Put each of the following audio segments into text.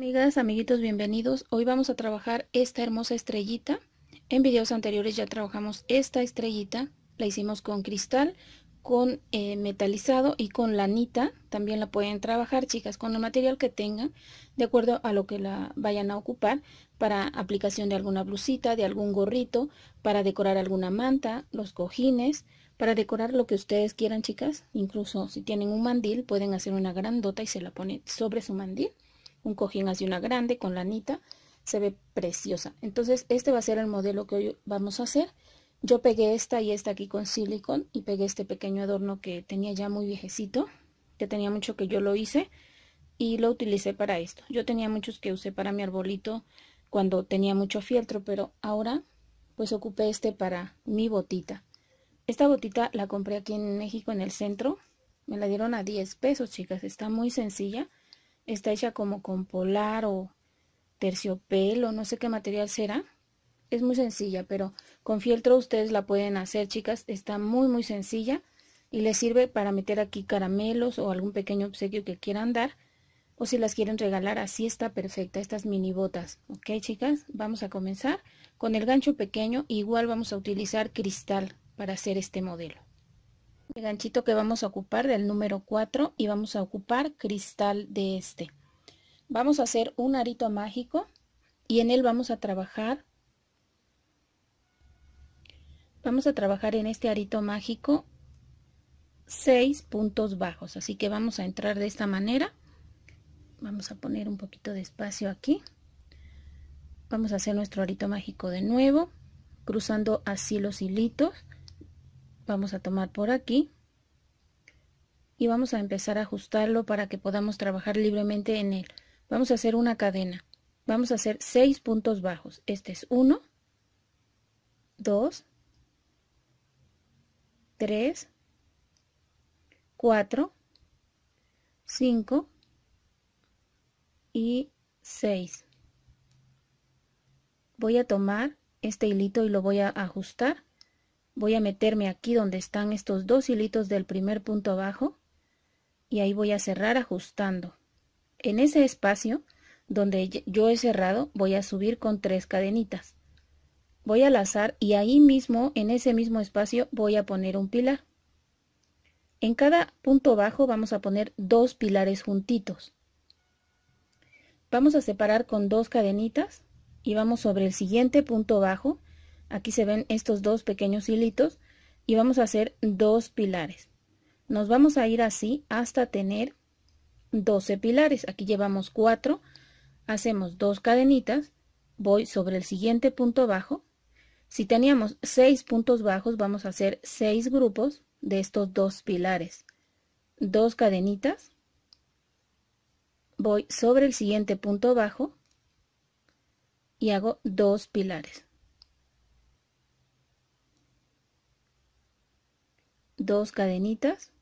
Amigas, amiguitos, bienvenidos. Hoy vamos a trabajar esta hermosa estrellita. En videos anteriores ya trabajamos esta estrellita. La hicimos con cristal, con eh, metalizado y con lanita. También la pueden trabajar, chicas, con el material que tengan, de acuerdo a lo que la vayan a ocupar, para aplicación de alguna blusita, de algún gorrito, para decorar alguna manta, los cojines, para decorar lo que ustedes quieran, chicas. Incluso si tienen un mandil, pueden hacer una grandota y se la ponen sobre su mandil un cojín así una grande con lanita, se ve preciosa. Entonces este va a ser el modelo que hoy vamos a hacer. Yo pegué esta y esta aquí con silicon y pegué este pequeño adorno que tenía ya muy viejecito, que tenía mucho que yo lo hice y lo utilicé para esto. Yo tenía muchos que usé para mi arbolito cuando tenía mucho fieltro, pero ahora pues ocupé este para mi botita. Esta botita la compré aquí en México en el centro, me la dieron a 10 pesos chicas, está muy sencilla está hecha como con polar o terciopelo, no sé qué material será. Es muy sencilla, pero con fieltro ustedes la pueden hacer, chicas. Está muy, muy sencilla y les sirve para meter aquí caramelos o algún pequeño obsequio que quieran dar. O si las quieren regalar, así está perfecta, estas mini botas. Ok, chicas, vamos a comenzar. Con el gancho pequeño, igual vamos a utilizar cristal para hacer este modelo el ganchito que vamos a ocupar del número 4 y vamos a ocupar cristal de este vamos a hacer un arito mágico y en él vamos a trabajar vamos a trabajar en este arito mágico 6 puntos bajos así que vamos a entrar de esta manera vamos a poner un poquito de espacio aquí vamos a hacer nuestro arito mágico de nuevo cruzando así los hilitos Vamos a tomar por aquí y vamos a empezar a ajustarlo para que podamos trabajar libremente en él. Vamos a hacer una cadena. Vamos a hacer seis puntos bajos. Este es 1, 2, 3, 4, 5 y 6. Voy a tomar este hilito y lo voy a ajustar voy a meterme aquí donde están estos dos hilitos del primer punto abajo y ahí voy a cerrar ajustando. En ese espacio donde yo he cerrado voy a subir con tres cadenitas. Voy a lazar y ahí mismo, en ese mismo espacio, voy a poner un pilar. En cada punto bajo vamos a poner dos pilares juntitos. Vamos a separar con dos cadenitas y vamos sobre el siguiente punto bajo Aquí se ven estos dos pequeños hilitos y vamos a hacer dos pilares. Nos vamos a ir así hasta tener 12 pilares. Aquí llevamos 4, hacemos dos cadenitas, voy sobre el siguiente punto bajo. Si teníamos seis puntos bajos, vamos a hacer seis grupos de estos dos pilares. Dos cadenitas, voy sobre el siguiente punto bajo y hago dos pilares. dos cadenitas,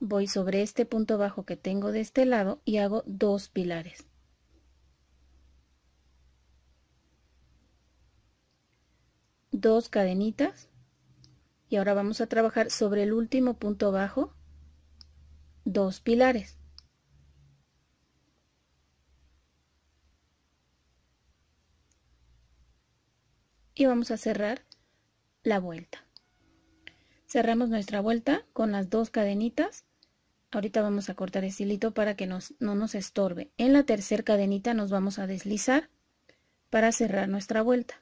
voy sobre este punto bajo que tengo de este lado y hago dos pilares. Dos cadenitas y ahora vamos a trabajar sobre el último punto bajo, dos pilares. Y vamos a cerrar la vuelta. Cerramos nuestra vuelta con las dos cadenitas. Ahorita vamos a cortar este hilito para que no nos estorbe. En la tercera cadenita nos vamos a deslizar para cerrar nuestra vuelta.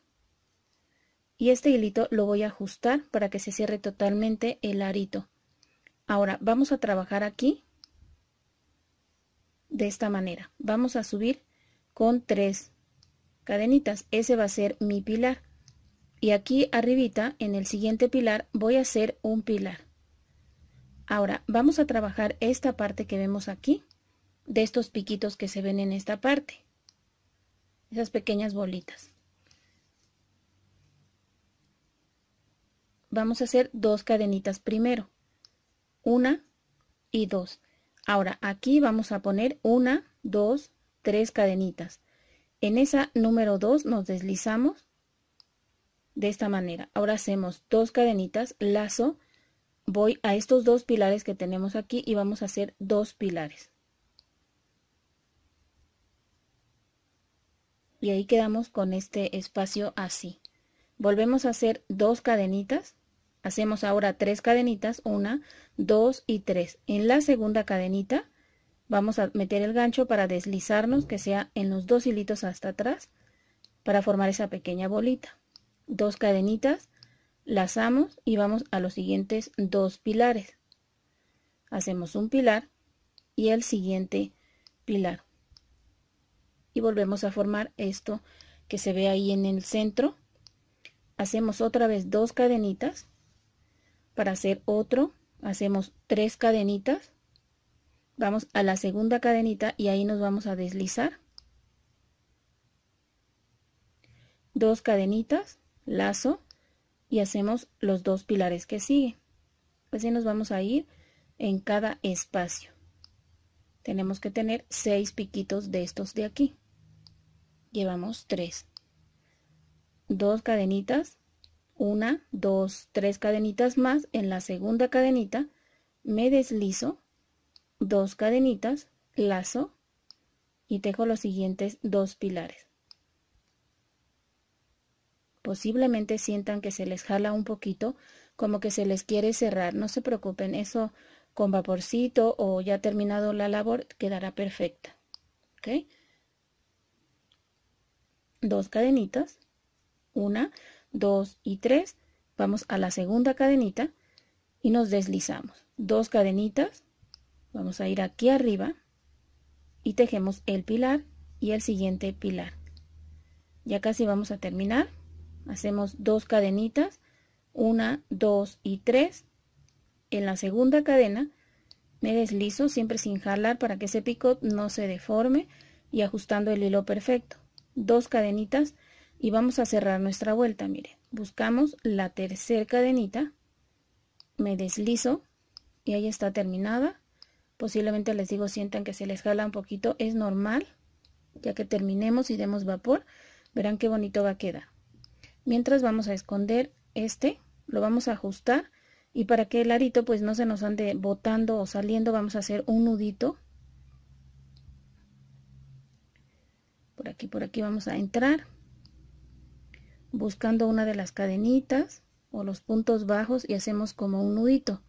Y este hilito lo voy a ajustar para que se cierre totalmente el arito. Ahora vamos a trabajar aquí de esta manera. Vamos a subir con tres cadenitas. Ese va a ser mi pilar y aquí arribita en el siguiente pilar voy a hacer un pilar ahora vamos a trabajar esta parte que vemos aquí de estos piquitos que se ven en esta parte esas pequeñas bolitas vamos a hacer dos cadenitas primero una y dos ahora aquí vamos a poner una dos tres cadenitas en esa número dos nos deslizamos de esta manera. Ahora hacemos dos cadenitas, lazo, voy a estos dos pilares que tenemos aquí y vamos a hacer dos pilares. Y ahí quedamos con este espacio así. Volvemos a hacer dos cadenitas. Hacemos ahora tres cadenitas, una, dos y tres. En la segunda cadenita vamos a meter el gancho para deslizarnos que sea en los dos hilitos hasta atrás para formar esa pequeña bolita dos cadenitas, lazamos y vamos a los siguientes dos pilares. Hacemos un pilar y el siguiente pilar. Y volvemos a formar esto que se ve ahí en el centro. Hacemos otra vez dos cadenitas. Para hacer otro, hacemos tres cadenitas. Vamos a la segunda cadenita y ahí nos vamos a deslizar. Dos cadenitas lazo y hacemos los dos pilares que sigue así pues nos vamos a ir en cada espacio tenemos que tener seis piquitos de estos de aquí llevamos tres dos cadenitas una dos tres cadenitas más en la segunda cadenita me deslizo dos cadenitas lazo y tejo los siguientes dos pilares posiblemente sientan que se les jala un poquito, como que se les quiere cerrar. No se preocupen, eso con vaporcito o ya terminado la labor quedará perfecta. Dos cadenitas, una, dos y tres. Vamos a la segunda cadenita y nos deslizamos. Dos cadenitas, vamos a ir aquí arriba y tejemos el pilar y el siguiente pilar. Ya casi vamos a terminar hacemos dos cadenitas, una, dos y tres. En la segunda cadena me deslizo siempre sin jalar para que ese picot no se deforme y ajustando el hilo perfecto. Dos cadenitas y vamos a cerrar nuestra vuelta, miren. Buscamos la tercera cadenita, me deslizo y ahí está terminada. Posiblemente les digo sientan que se les jala un poquito, es normal. Ya que terminemos y demos vapor, verán qué bonito va a quedar. Mientras vamos a esconder este, lo vamos a ajustar y para que el arito pues no se nos ande botando o saliendo vamos a hacer un nudito. Por aquí, por aquí vamos a entrar buscando una de las cadenitas o los puntos bajos y hacemos como un nudito.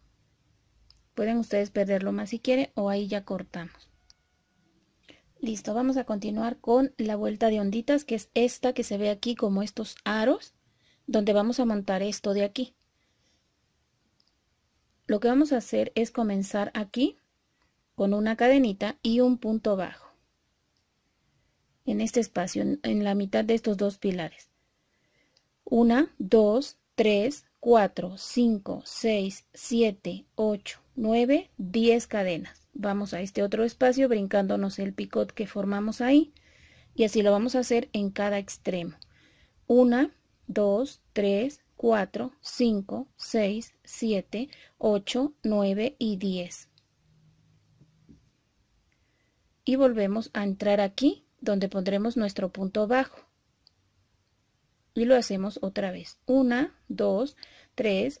Pueden ustedes perderlo más si quieren o ahí ya cortamos. Listo, vamos a continuar con la vuelta de onditas, que es esta que se ve aquí como estos aros, donde vamos a montar esto de aquí. Lo que vamos a hacer es comenzar aquí con una cadenita y un punto bajo. En este espacio, en la mitad de estos dos pilares. Una, dos, tres, cuatro, cinco, seis, siete, ocho, nueve, diez cadenas vamos a este otro espacio brincándonos el picot que formamos ahí y así lo vamos a hacer en cada extremo 1 2 3 4 5 6 7 8 9 y 10 y volvemos a entrar aquí donde pondremos nuestro punto bajo y lo hacemos otra vez 1 2 3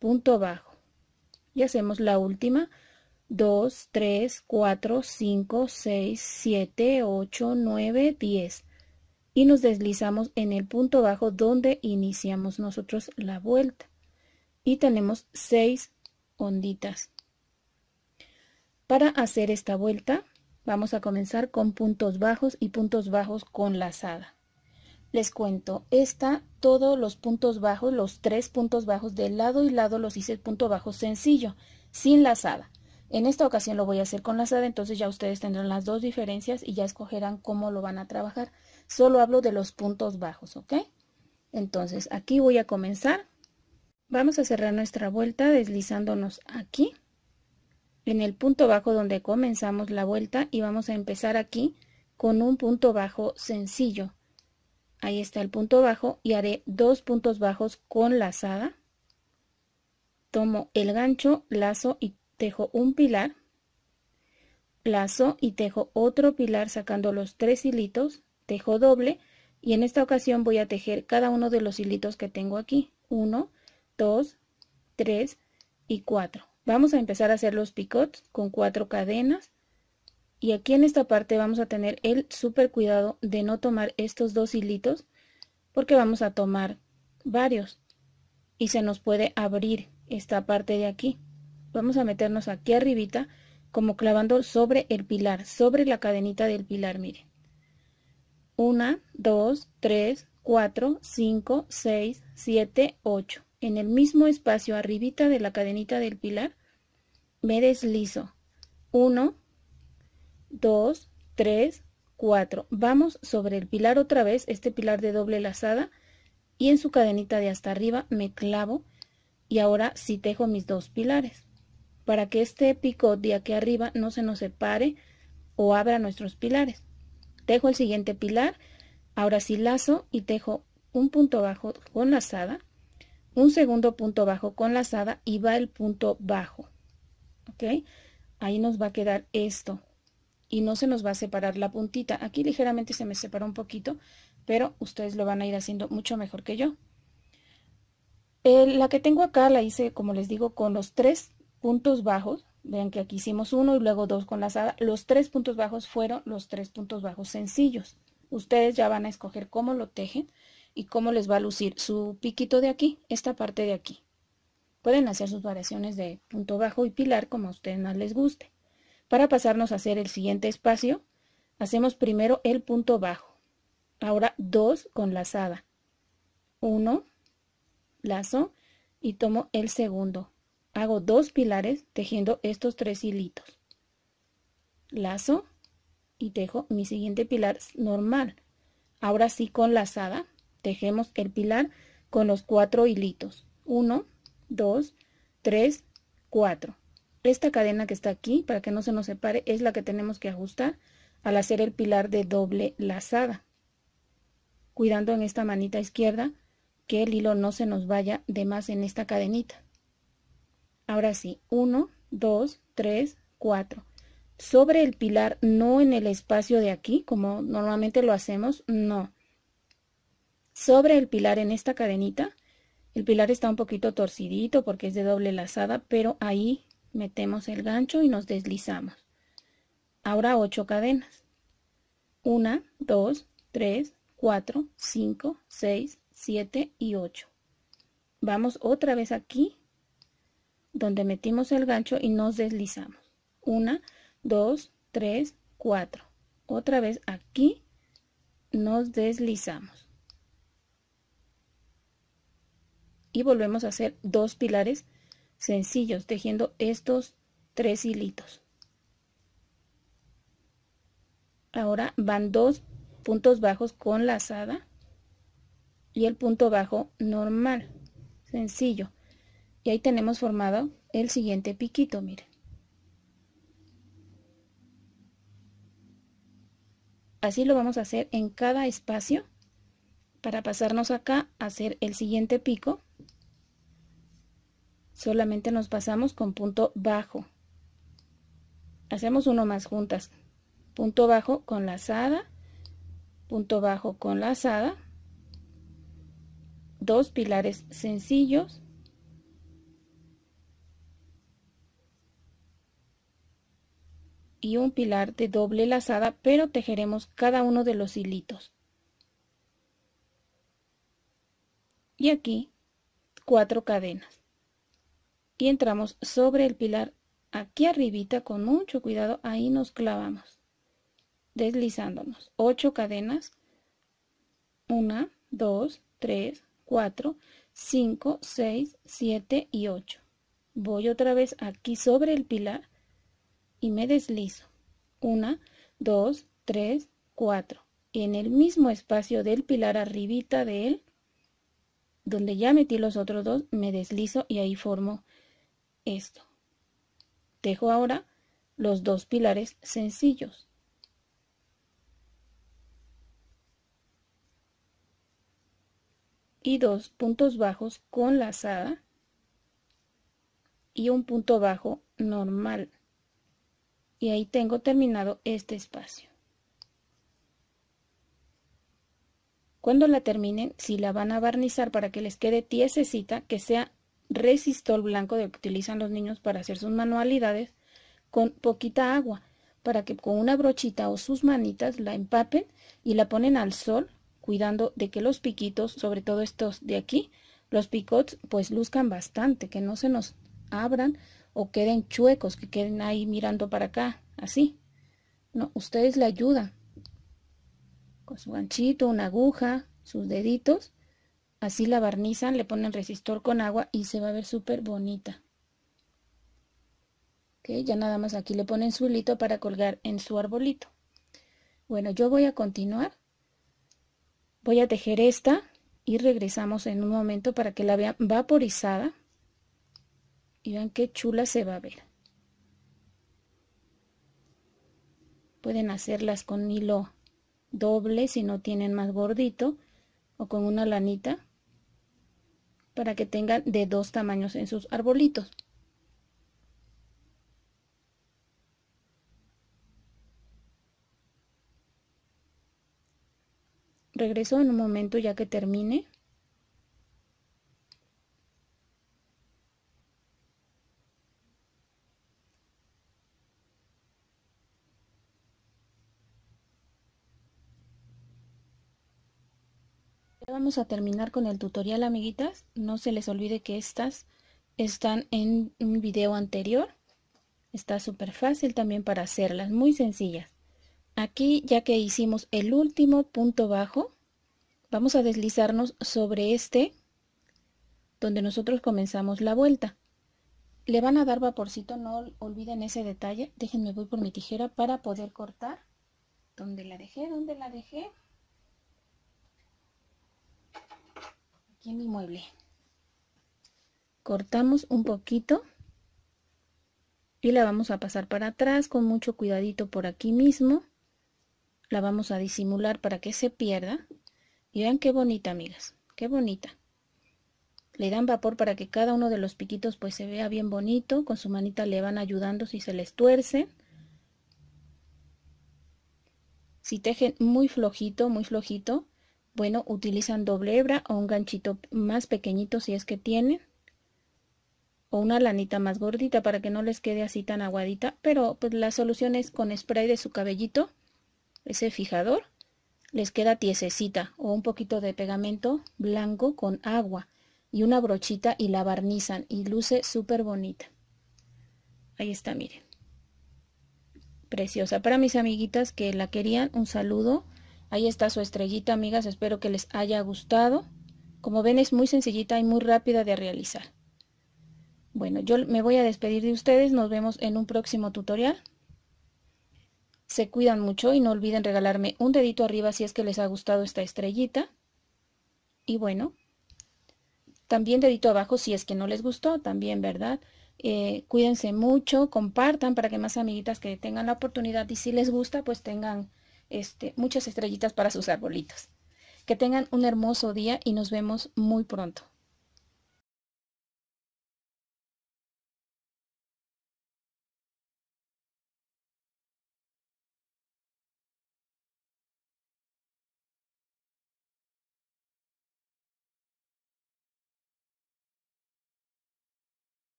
punto bajo y hacemos la última 2 3 4 5 6 7 8 9 10 y nos deslizamos en el punto bajo donde iniciamos nosotros la vuelta y tenemos 6 onditas para hacer esta vuelta vamos a comenzar con puntos bajos y puntos bajos con lazada les cuento, está todos los puntos bajos, los tres puntos bajos de lado y lado los hice el punto bajo sencillo, sin lazada. En esta ocasión lo voy a hacer con lazada, entonces ya ustedes tendrán las dos diferencias y ya escogerán cómo lo van a trabajar. Solo hablo de los puntos bajos, ¿ok? Entonces aquí voy a comenzar. Vamos a cerrar nuestra vuelta deslizándonos aquí, en el punto bajo donde comenzamos la vuelta y vamos a empezar aquí con un punto bajo sencillo ahí está el punto bajo y haré dos puntos bajos con lazada tomo el gancho lazo y tejo un pilar lazo y tejo otro pilar sacando los tres hilitos tejo doble y en esta ocasión voy a tejer cada uno de los hilitos que tengo aquí 1 2 3 y 4 vamos a empezar a hacer los picots con cuatro cadenas y aquí en esta parte vamos a tener el super cuidado de no tomar estos dos hilitos porque vamos a tomar varios y se nos puede abrir esta parte de aquí vamos a meternos aquí arribita como clavando sobre el pilar sobre la cadenita del pilar miren 1 2 tres 4 5 6 siete 8 en el mismo espacio arribita de la cadenita del pilar me deslizo 1 2, 3, 4. Vamos sobre el pilar otra vez, este pilar de doble lazada, y en su cadenita de hasta arriba me clavo y ahora sí tejo mis dos pilares. Para que este pico de aquí arriba no se nos separe o abra nuestros pilares. Tejo el siguiente pilar, ahora sí lazo y tejo un punto bajo con lazada, un segundo punto bajo con lazada y va el punto bajo. ¿Ok? Ahí nos va a quedar esto y no se nos va a separar la puntita. Aquí ligeramente se me separó un poquito, pero ustedes lo van a ir haciendo mucho mejor que yo. la que tengo acá la hice, como les digo, con los tres puntos bajos. Vean que aquí hicimos uno y luego dos con lazada. Los tres puntos bajos fueron los tres puntos bajos sencillos. Ustedes ya van a escoger cómo lo tejen y cómo les va a lucir su piquito de aquí, esta parte de aquí. Pueden hacer sus variaciones de punto bajo y pilar como a ustedes más les guste. Para pasarnos a hacer el siguiente espacio, hacemos primero el punto bajo. Ahora dos con lazada. uno, lazo y tomo el segundo. Hago dos pilares tejiendo estos tres hilitos. Lazo y tejo mi siguiente pilar normal. Ahora sí con lazada tejemos el pilar con los cuatro hilitos. uno, dos, tres, cuatro. Esta cadena que está aquí, para que no se nos separe, es la que tenemos que ajustar al hacer el pilar de doble lazada. Cuidando en esta manita izquierda que el hilo no se nos vaya de más en esta cadenita. Ahora sí, 1, 2, 3, 4. Sobre el pilar, no en el espacio de aquí, como normalmente lo hacemos, no. Sobre el pilar en esta cadenita, el pilar está un poquito torcidito porque es de doble lazada, pero ahí metemos el gancho y nos deslizamos ahora 8 cadenas 1 2 3 4 5 6 7 y 8 vamos otra vez aquí donde metimos el gancho y nos deslizamos 1 2 3 4 otra vez aquí nos deslizamos y volvemos a hacer dos pilares sencillos tejiendo estos tres hilitos ahora van dos puntos bajos con lazada y el punto bajo normal sencillo y ahí tenemos formado el siguiente piquito mire así lo vamos a hacer en cada espacio para pasarnos acá a hacer el siguiente pico solamente nos pasamos con punto bajo. Hacemos uno más juntas. Punto bajo con lazada, punto bajo con lazada, dos pilares sencillos, y un pilar de doble lazada, pero tejeremos cada uno de los hilitos. Y aquí, cuatro cadenas. Y entramos sobre el pilar, aquí arribita con mucho cuidado, ahí nos clavamos, deslizándonos. 8 cadenas, 1, 2, 3, 4, 5, 6, 7 y 8. Voy otra vez aquí sobre el pilar y me deslizo. 1, 2, 3, 4. En el mismo espacio del pilar arribita de él, donde ya metí los otros dos, me deslizo y ahí formo esto. dejo ahora los dos pilares sencillos. Y dos puntos bajos con lazada y un punto bajo normal. Y ahí tengo terminado este espacio. Cuando la terminen, si la van a barnizar para que les quede tiesecita, que sea resistol blanco que utilizan los niños para hacer sus manualidades con poquita agua, para que con una brochita o sus manitas la empapen y la ponen al sol, cuidando de que los piquitos, sobre todo estos de aquí, los picots pues luzcan bastante, que no se nos abran o queden chuecos, que queden ahí mirando para acá, así. No, ustedes le ayudan con su ganchito, una aguja, sus deditos Así la barnizan, le ponen resistor con agua y se va a ver súper bonita. Okay, ya nada más aquí le ponen su hilito para colgar en su arbolito. Bueno, yo voy a continuar. Voy a tejer esta y regresamos en un momento para que la vean vaporizada. Y vean qué chula se va a ver. Pueden hacerlas con hilo doble si no tienen más gordito o con una lanita para que tengan de dos tamaños en sus arbolitos. Regreso en un momento ya que termine. Vamos a terminar con el tutorial amiguitas, no se les olvide que estas están en un video anterior, está súper fácil también para hacerlas, muy sencillas. Aquí ya que hicimos el último punto bajo, vamos a deslizarnos sobre este donde nosotros comenzamos la vuelta. Le van a dar vaporcito, no olviden ese detalle. Déjenme voy por mi tijera para poder cortar. donde la dejé? donde la dejé? en mi mueble. Cortamos un poquito y la vamos a pasar para atrás con mucho cuidadito por aquí mismo. La vamos a disimular para que se pierda. Y vean qué bonita, amigas, qué bonita. Le dan vapor para que cada uno de los piquitos pues se vea bien bonito. Con su manita le van ayudando si se les tuerce. Si tejen muy flojito, muy flojito, bueno, utilizan doble hebra o un ganchito más pequeñito si es que tienen. O una lanita más gordita para que no les quede así tan aguadita. Pero pues la solución es con spray de su cabellito, ese fijador. Les queda tiesecita o un poquito de pegamento blanco con agua y una brochita y la barnizan y luce súper bonita. Ahí está, miren. Preciosa. Para mis amiguitas que la querían, un saludo Ahí está su estrellita, amigas. Espero que les haya gustado. Como ven, es muy sencillita y muy rápida de realizar. Bueno, yo me voy a despedir de ustedes. Nos vemos en un próximo tutorial. Se cuidan mucho y no olviden regalarme un dedito arriba si es que les ha gustado esta estrellita. Y bueno, también dedito abajo si es que no les gustó, también, ¿verdad? Eh, cuídense mucho, compartan para que más amiguitas que tengan la oportunidad y si les gusta, pues tengan este, muchas estrellitas para sus arbolitos. Que tengan un hermoso día y nos vemos muy pronto.